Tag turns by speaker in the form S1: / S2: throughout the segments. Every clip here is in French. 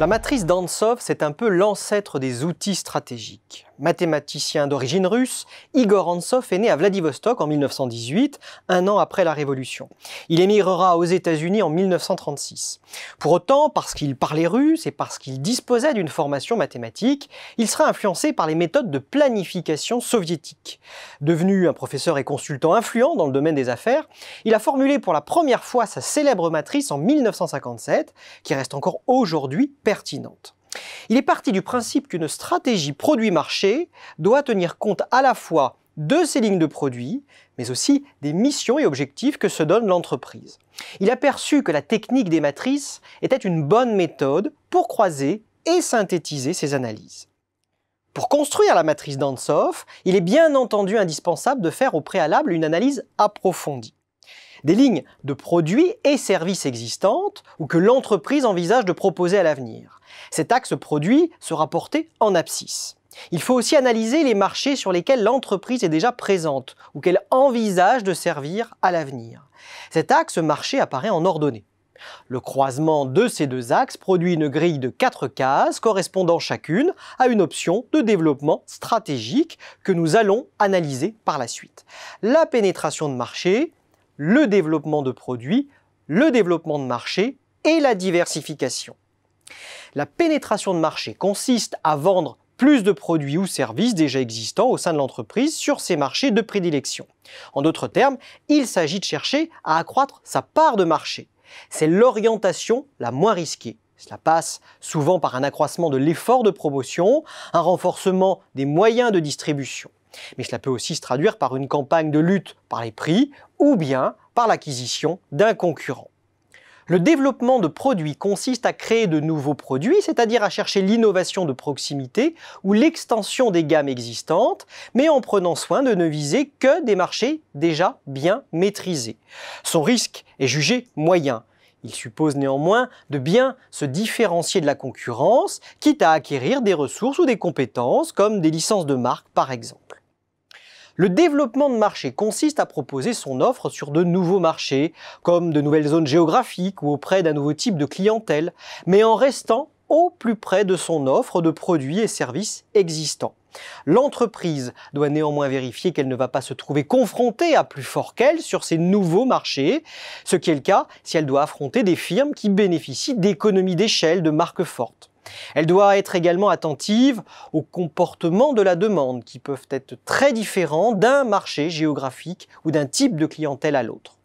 S1: La matrice d'Antsov, c'est un peu l'ancêtre des outils stratégiques. Mathématicien d'origine russe, Igor Antsov est né à Vladivostok en 1918, un an après la Révolution. Il émigrera aux États-Unis en 1936. Pour autant, parce qu'il parlait russe et parce qu'il disposait d'une formation mathématique, il sera influencé par les méthodes de planification soviétique. Devenu un professeur et consultant influent dans le domaine des affaires, il a formulé pour la première fois sa célèbre matrice en 1957, qui reste encore aujourd'hui pertinente. Il est parti du principe qu'une stratégie produit-marché doit tenir compte à la fois de ses lignes de produits, mais aussi des missions et objectifs que se donne l'entreprise. Il a perçu que la technique des matrices était une bonne méthode pour croiser et synthétiser ses analyses. Pour construire la matrice d'Ansoff, il est bien entendu indispensable de faire au préalable une analyse approfondie des lignes de produits et services existantes ou que l'entreprise envisage de proposer à l'avenir. Cet axe produit sera porté en abscisse. Il faut aussi analyser les marchés sur lesquels l'entreprise est déjà présente ou qu'elle envisage de servir à l'avenir. Cet axe marché apparaît en ordonnée. Le croisement de ces deux axes produit une grille de quatre cases correspondant chacune à une option de développement stratégique que nous allons analyser par la suite. La pénétration de marché, le développement de produits, le développement de marché et la diversification. La pénétration de marché consiste à vendre plus de produits ou services déjà existants au sein de l'entreprise sur ses marchés de prédilection. En d'autres termes, il s'agit de chercher à accroître sa part de marché. C'est l'orientation la moins risquée. Cela passe souvent par un accroissement de l'effort de promotion, un renforcement des moyens de distribution. Mais cela peut aussi se traduire par une campagne de lutte par les prix ou bien par l'acquisition d'un concurrent. Le développement de produits consiste à créer de nouveaux produits, c'est-à-dire à chercher l'innovation de proximité ou l'extension des gammes existantes, mais en prenant soin de ne viser que des marchés déjà bien maîtrisés. Son risque est jugé moyen. Il suppose néanmoins de bien se différencier de la concurrence, quitte à acquérir des ressources ou des compétences, comme des licences de marque par exemple. Le développement de marché consiste à proposer son offre sur de nouveaux marchés, comme de nouvelles zones géographiques ou auprès d'un nouveau type de clientèle, mais en restant au plus près de son offre de produits et services existants. L'entreprise doit néanmoins vérifier qu'elle ne va pas se trouver confrontée à plus fort qu'elle sur ces nouveaux marchés, ce qui est le cas si elle doit affronter des firmes qui bénéficient d'économies d'échelle de marques fortes. Elle doit être également attentive aux comportements de la demande qui peuvent être très différents d'un marché géographique ou d'un type de clientèle à l'autre.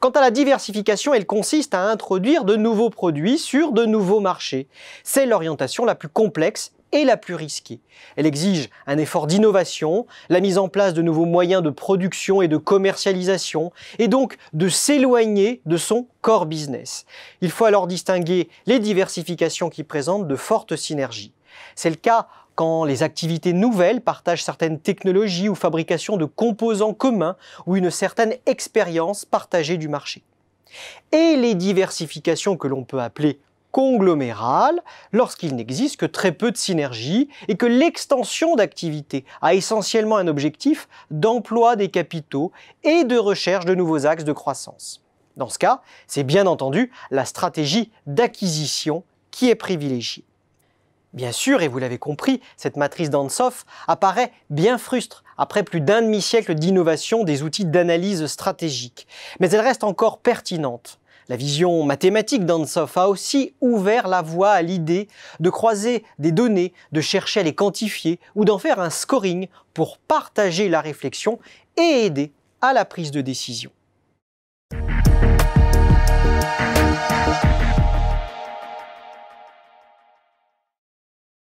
S1: Quant à la diversification, elle consiste à introduire de nouveaux produits sur de nouveaux marchés. C'est l'orientation la plus complexe et la plus risquée. Elle exige un effort d'innovation, la mise en place de nouveaux moyens de production et de commercialisation, et donc de s'éloigner de son core business. Il faut alors distinguer les diversifications qui présentent de fortes synergies. C'est le cas quand les activités nouvelles partagent certaines technologies ou fabrication de composants communs ou une certaine expérience partagée du marché. Et les diversifications que l'on peut appeler conglomérale lorsqu'il n'existe que très peu de synergie et que l'extension d'activité a essentiellement un objectif d'emploi des capitaux et de recherche de nouveaux axes de croissance. Dans ce cas, c'est bien entendu la stratégie d'acquisition qui est privilégiée. Bien sûr, et vous l'avez compris, cette matrice d'Ansoff apparaît bien frustre après plus d'un demi-siècle d'innovation des outils d'analyse stratégique, mais elle reste encore pertinente. La vision mathématique d'Ansoff a aussi ouvert la voie à l'idée de croiser des données, de chercher à les quantifier ou d'en faire un scoring pour partager la réflexion et aider à la prise de décision.